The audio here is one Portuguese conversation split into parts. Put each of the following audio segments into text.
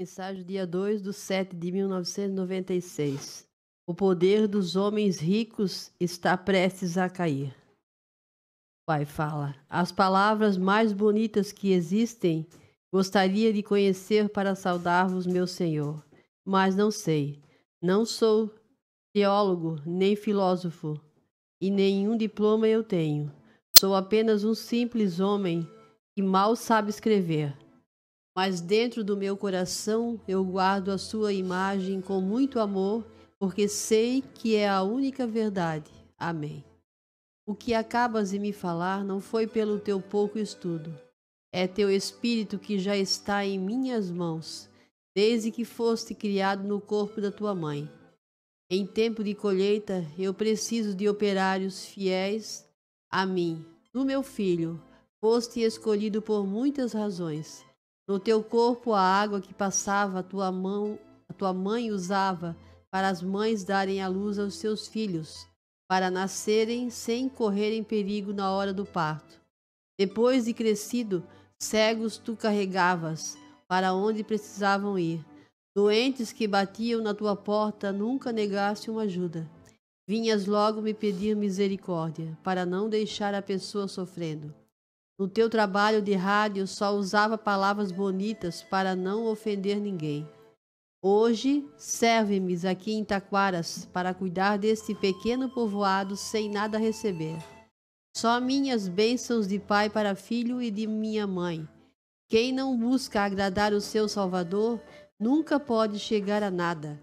Mensagem dia 2 de 7 de 1996. O poder dos homens ricos está prestes a cair. Pai fala: As palavras mais bonitas que existem gostaria de conhecer para saudar-vos, meu Senhor, mas não sei. Não sou teólogo nem filósofo e nenhum diploma eu tenho. Sou apenas um simples homem que mal sabe escrever mas dentro do meu coração eu guardo a sua imagem com muito amor, porque sei que é a única verdade. Amém. O que acabas de me falar não foi pelo teu pouco estudo. É teu espírito que já está em minhas mãos, desde que foste criado no corpo da tua mãe. Em tempo de colheita, eu preciso de operários fiéis a mim. No meu filho, foste escolhido por muitas razões no teu corpo a água que passava a tua mão, a tua mãe usava para as mães darem à luz aos seus filhos, para nascerem sem correrem perigo na hora do parto. Depois de crescido, cegos tu carregavas para onde precisavam ir. Doentes que batiam na tua porta, nunca negaste uma ajuda. Vinhas logo me pedir misericórdia, para não deixar a pessoa sofrendo. No teu trabalho de rádio só usava palavras bonitas para não ofender ninguém. Hoje, serve-me aqui em Taquaras para cuidar deste pequeno povoado sem nada receber. Só minhas bênçãos de pai para filho e de minha mãe. Quem não busca agradar o seu Salvador nunca pode chegar a nada.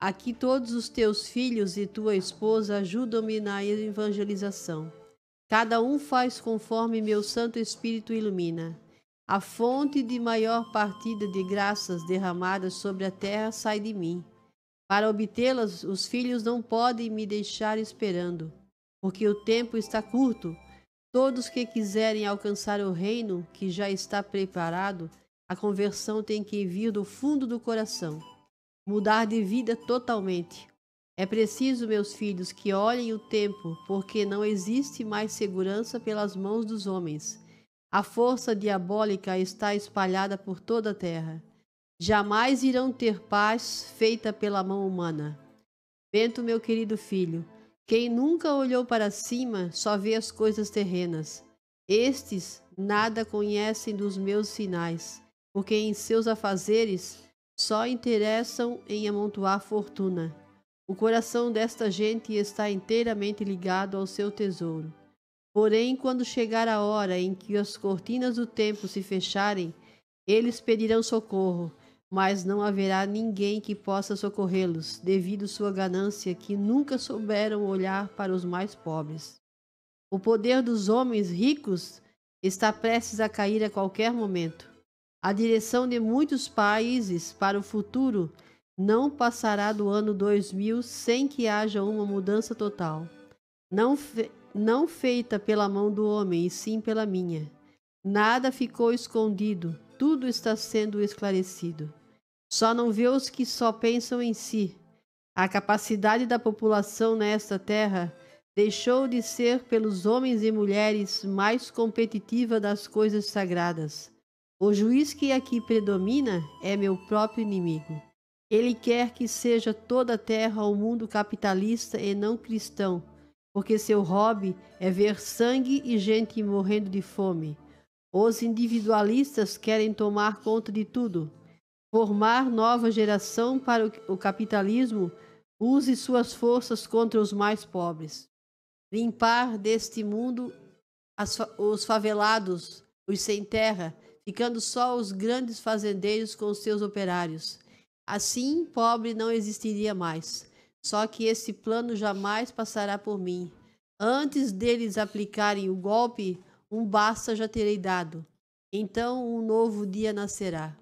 Aqui todos os teus filhos e tua esposa ajudam-me na evangelização. Cada um faz conforme meu Santo Espírito ilumina. A fonte de maior partida de graças derramadas sobre a terra sai de mim. Para obtê-las, os filhos não podem me deixar esperando, porque o tempo está curto. Todos que quiserem alcançar o reino que já está preparado, a conversão tem que vir do fundo do coração. Mudar de vida totalmente, é preciso, meus filhos, que olhem o tempo, porque não existe mais segurança pelas mãos dos homens. A força diabólica está espalhada por toda a terra. Jamais irão ter paz feita pela mão humana. Bento, meu querido filho, quem nunca olhou para cima só vê as coisas terrenas. Estes nada conhecem dos meus sinais, porque em seus afazeres só interessam em amontoar fortuna. O coração desta gente está inteiramente ligado ao seu tesouro. Porém, quando chegar a hora em que as cortinas do tempo se fecharem, eles pedirão socorro, mas não haverá ninguém que possa socorrê-los, devido sua ganância, que nunca souberam olhar para os mais pobres. O poder dos homens ricos está prestes a cair a qualquer momento. A direção de muitos países para o futuro não passará do ano 2000 sem que haja uma mudança total, não, fe não feita pela mão do homem, e sim pela minha. Nada ficou escondido, tudo está sendo esclarecido. Só não vê os que só pensam em si. A capacidade da população nesta terra deixou de ser pelos homens e mulheres mais competitiva das coisas sagradas. O juiz que aqui predomina é meu próprio inimigo. Ele quer que seja toda a terra o um mundo capitalista e não cristão, porque seu hobby é ver sangue e gente morrendo de fome. Os individualistas querem tomar conta de tudo. Formar nova geração para o capitalismo use suas forças contra os mais pobres. Limpar deste mundo os favelados, os sem terra, ficando só os grandes fazendeiros com seus operários Assim, pobre não existiria mais. Só que esse plano jamais passará por mim. Antes deles aplicarem o golpe, um basta já terei dado. Então um novo dia nascerá.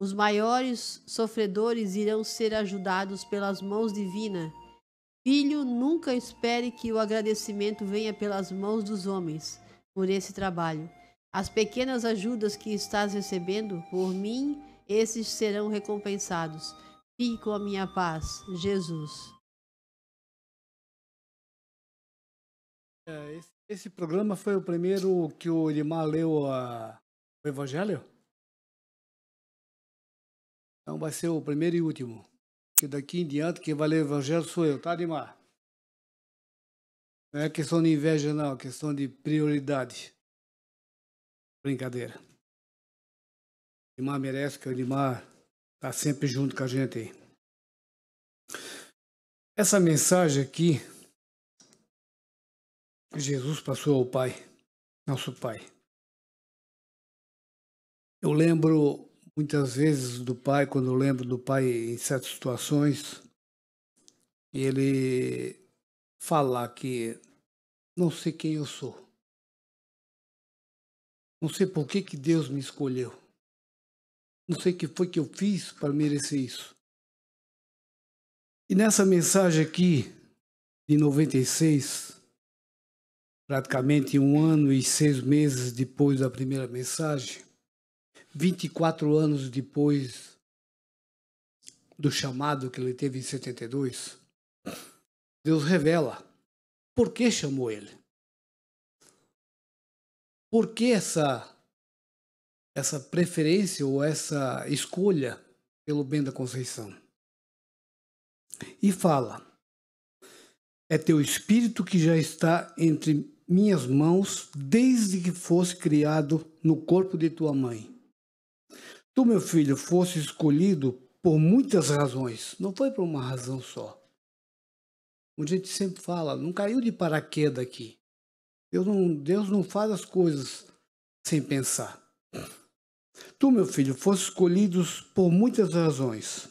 Os maiores sofredores irão ser ajudados pelas mãos divinas. Filho, nunca espere que o agradecimento venha pelas mãos dos homens por esse trabalho. As pequenas ajudas que estás recebendo por mim esses serão recompensados. Fique com a minha paz, Jesus. É, esse, programa foi o primeiro que o Edmar leu a, o Evangelho? Então vai ser o primeiro e último. Que daqui em diante quem vai ler o Evangelho sou eu, tá, Edmar? Não é questão de inveja, não, é questão de prioridade. Brincadeira. Limar merece, que o Limar está sempre junto com a gente aí. Essa mensagem aqui, Jesus passou ao Pai, nosso Pai. Eu lembro muitas vezes do Pai, quando eu lembro do Pai em certas situações, e ele falar que não sei quem eu sou. Não sei por que, que Deus me escolheu. Não sei o que foi que eu fiz para merecer isso. E nessa mensagem aqui, de 96, praticamente um ano e seis meses depois da primeira mensagem, 24 anos depois do chamado que ele teve em 72, Deus revela por que chamou ele. Por que essa essa preferência ou essa escolha pelo bem da Conceição. E fala: É teu espírito que já está entre minhas mãos desde que fosse criado no corpo de tua mãe. Tu, meu filho, fosse escolhido por muitas razões, não foi por uma razão só. Como a gente sempre fala, não caiu de paraquedas aqui. Deus não, Deus não faz as coisas sem pensar. Tu, meu filho, foste escolhidos por muitas razões.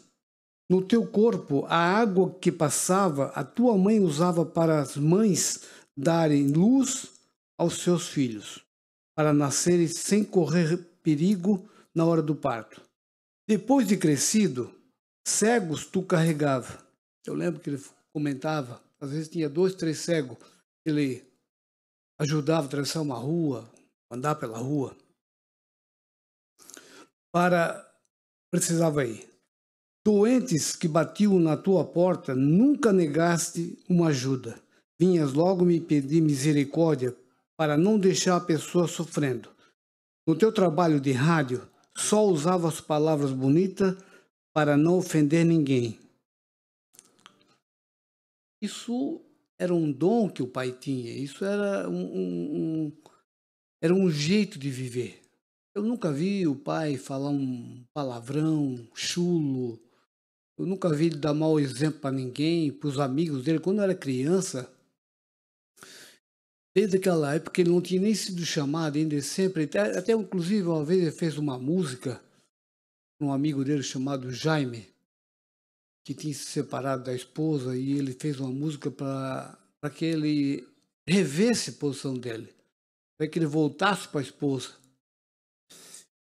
No teu corpo, a água que passava, a tua mãe usava para as mães darem luz aos seus filhos, para nascerem sem correr perigo na hora do parto. Depois de crescido, cegos tu carregava. Eu lembro que ele comentava, às vezes tinha dois, três cegos, ele ajudava a atravessar uma rua, andar pela rua para precisava ir. Doentes que batiam na tua porta, nunca negaste uma ajuda. Vinhas logo me pedir misericórdia para não deixar a pessoa sofrendo. No teu trabalho de rádio, só usavas palavras bonitas para não ofender ninguém. Isso era um dom que o pai tinha, isso era um, um, um era um jeito de viver. Eu nunca vi o pai falar um palavrão, chulo. Eu nunca vi ele dar mau exemplo para ninguém, para os amigos dele. Quando eu era criança, desde aquela época ele não tinha nem sido chamado ainda é sempre. Até, até inclusive, uma vez ele fez uma música com um amigo dele chamado Jaime, que tinha se separado da esposa, e ele fez uma música para que ele revesse a posição dele, para que ele voltasse para a esposa.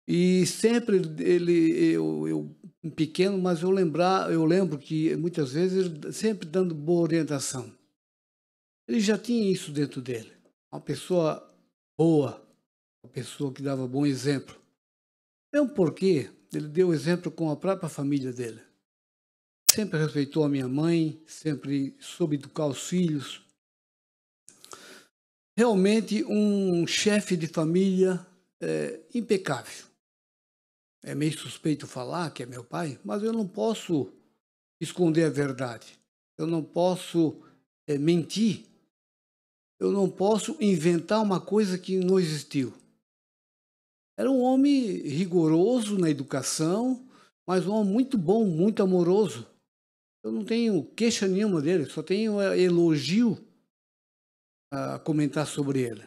E sempre ele, eu, eu pequeno, mas eu lembrar, eu lembro que muitas vezes ele sempre dando boa orientação. Ele já tinha isso dentro dele, uma pessoa boa, uma pessoa que dava bom exemplo. É um porquê ele deu exemplo com a própria família dele. Sempre respeitou a minha mãe, sempre soube educar os filhos. Realmente um chefe de família é, impecável. É meio suspeito falar que é meu pai, mas eu não posso esconder a verdade. Eu não posso é, mentir. Eu não posso inventar uma coisa que não existiu. Era um homem rigoroso na educação, mas um homem muito bom, muito amoroso. Eu não tenho queixa nenhuma dele, só tenho eh, elogio a comentar sobre ele.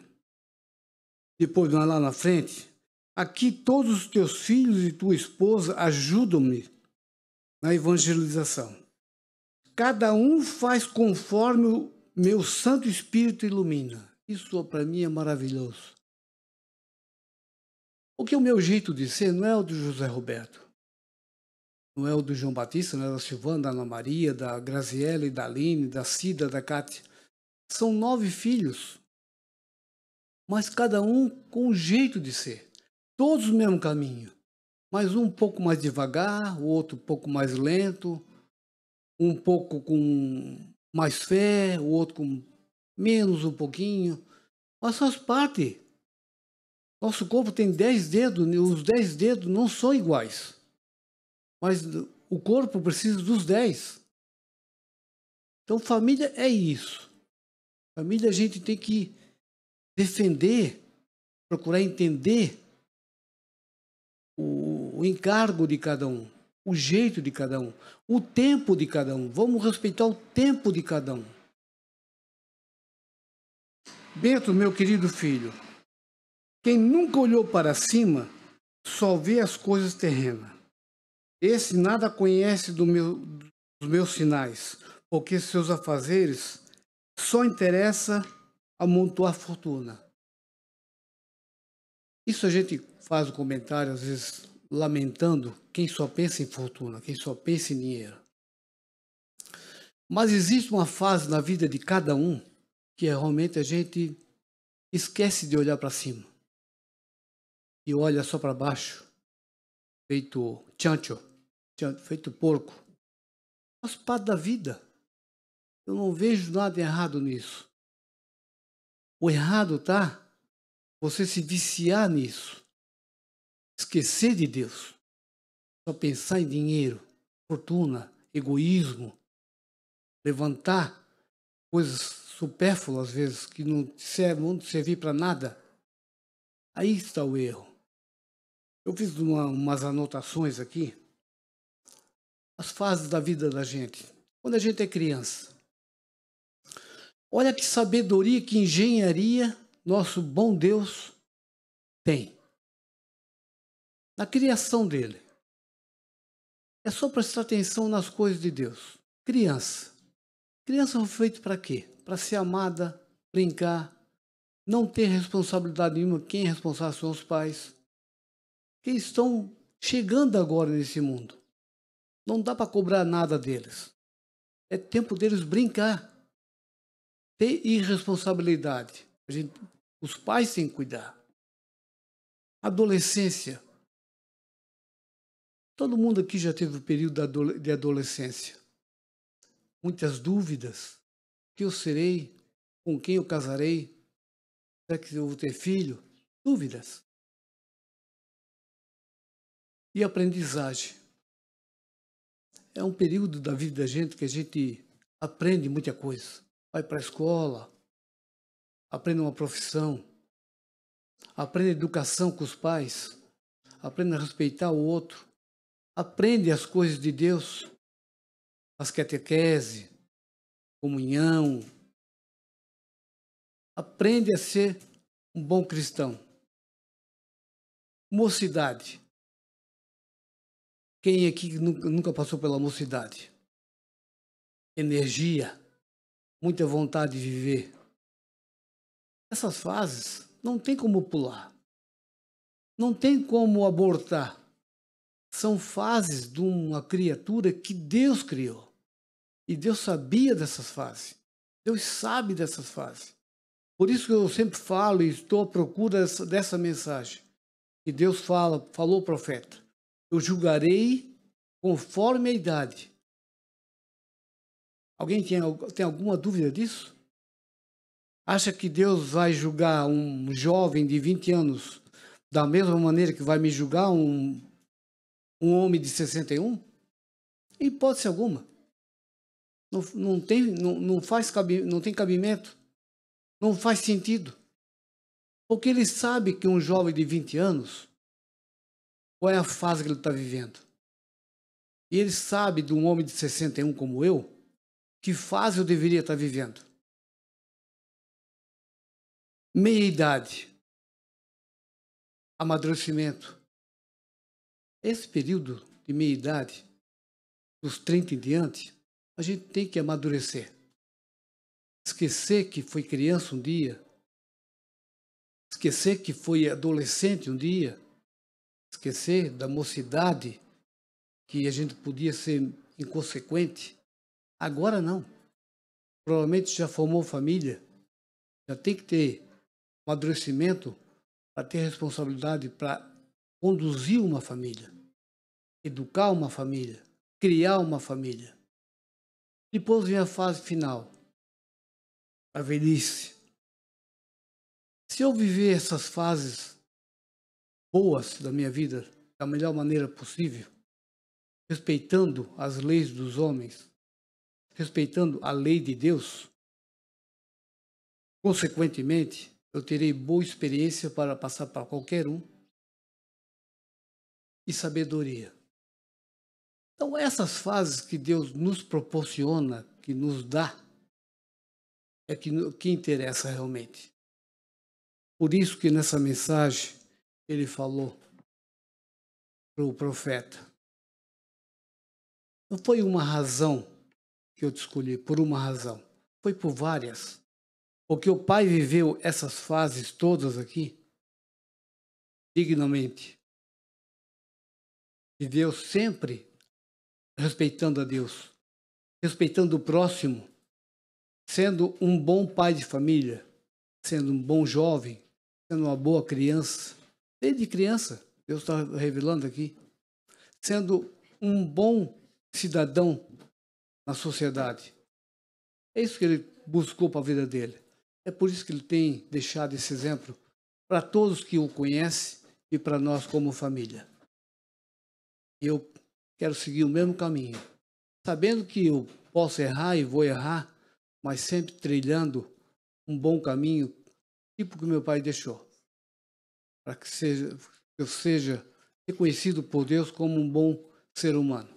Depois, lá na frente, Aqui todos os teus filhos e tua esposa ajudam-me na evangelização. Cada um faz conforme o meu Santo Espírito ilumina. Isso para mim é maravilhoso. Porque é o meu jeito de ser não é o do José Roberto, não é o do João Batista, não é da Silvana, da Ana Maria, da Graziella, da Aline, da Cida, da Cátia. São nove filhos, mas cada um com um jeito de ser todos o mesmo caminho, mas um pouco mais devagar, o outro um pouco mais lento, um pouco com mais fé, o outro com menos um pouquinho. Mas faz parte. Nosso corpo tem dez dedos, né? os dez dedos não são iguais. Mas o corpo precisa dos dez. Então, família é isso. Família a gente tem que defender, procurar entender o, o encargo de cada um, o jeito de cada um, o tempo de cada um. Vamos respeitar o tempo de cada um. Bento, meu querido filho, quem nunca olhou para cima só vê as coisas terrenas. Esse nada conhece do meu, dos meus sinais, porque seus afazeres só interessa amontoar fortuna. Isso a gente faz o comentário, às vezes, lamentando quem só pensa em fortuna, quem só pensa em dinheiro. Mas existe uma fase na vida de cada um que é, realmente a gente esquece de olhar para cima e olha só para baixo, feito chancho, chancho, feito porco. Faz parte da vida. Eu não vejo nada errado nisso. O errado tá você se viciar nisso esquecer de Deus, só pensar em dinheiro, fortuna, egoísmo, levantar coisas supérfluas às vezes que não servem, não servir para nada. Aí está o erro. Eu fiz uma, umas anotações aqui. As fases da vida da gente. Quando a gente é criança. Olha que sabedoria, que engenharia nosso bom Deus tem na criação dele. É só prestar atenção nas coisas de Deus. Criança. Criança foi feita para quê? Para ser amada, brincar, não ter responsabilidade nenhuma. Quem é responsável são os pais. Que estão chegando agora nesse mundo. Não dá para cobrar nada deles. É tempo deles brincar. Ter irresponsabilidade. Gente, os pais têm que cuidar. Adolescência. Todo mundo aqui já teve o um período de adolescência. Muitas dúvidas. O que eu serei? Com quem eu casarei? Será que eu vou ter filho? Dúvidas. E aprendizagem. É um período da vida da gente que a gente aprende muita coisa. Vai para a escola, aprende uma profissão, aprende educação com os pais, aprende a respeitar o outro, aprende as coisas de Deus, as catequese, comunhão. Aprende a ser um bom cristão. Mocidade. Quem aqui nunca passou pela mocidade? Energia, muita vontade de viver. Essas fases não tem como pular. Não tem como abortar são fases de uma criatura que Deus criou. E Deus sabia dessas fases. Deus sabe dessas fases. Por isso que eu sempre falo e estou à procura dessa, dessa mensagem. E Deus fala, falou profeta: Eu julgarei conforme a idade. Alguém tem, tem alguma dúvida disso? Acha que Deus vai julgar um jovem de 20 anos da mesma maneira que vai me julgar um um homem de 61? Em hipótese alguma. Não, não, tem, não, não, faz, não tem cabimento. Não faz sentido. Porque ele sabe que um jovem de 20 anos, qual é a fase que ele está vivendo. E ele sabe de um homem de 61 como eu, que fase eu deveria estar tá vivendo. Meia idade. Amadurecimento esse período de meia idade, dos 30 em diante, a gente tem que amadurecer. Esquecer que foi criança um dia, esquecer que foi adolescente um dia, esquecer da mocidade que a gente podia ser inconsequente. Agora não. Provavelmente já formou família, já tem que ter amadurecimento para ter responsabilidade para conduzir uma família, educar uma família, criar uma família. Depois vem a fase final, a velhice. Se eu viver essas fases boas da minha vida da melhor maneira possível, respeitando as leis dos homens, respeitando a lei de Deus, consequentemente, eu terei boa experiência para passar para qualquer um e sabedoria. Então, essas fases que Deus nos proporciona, que nos dá, é que, que interessa realmente. Por isso que nessa mensagem ele falou para o profeta. Não foi uma razão que eu te escolhi, por uma razão. Foi por várias. Porque o pai viveu essas fases todas aqui dignamente. Viveu sempre respeitando a Deus, respeitando o próximo, sendo um bom pai de família, sendo um bom jovem, sendo uma boa criança, desde criança, Deus está revelando aqui, sendo um bom cidadão na sociedade. É isso que ele buscou para a vida dele. É por isso que ele tem deixado esse exemplo para todos que o conhecem e para nós como família eu quero seguir o mesmo caminho. Sabendo que eu posso errar e vou errar, mas sempre trilhando um bom caminho, tipo que meu pai deixou. Para que eu seja reconhecido por Deus como um bom ser humano.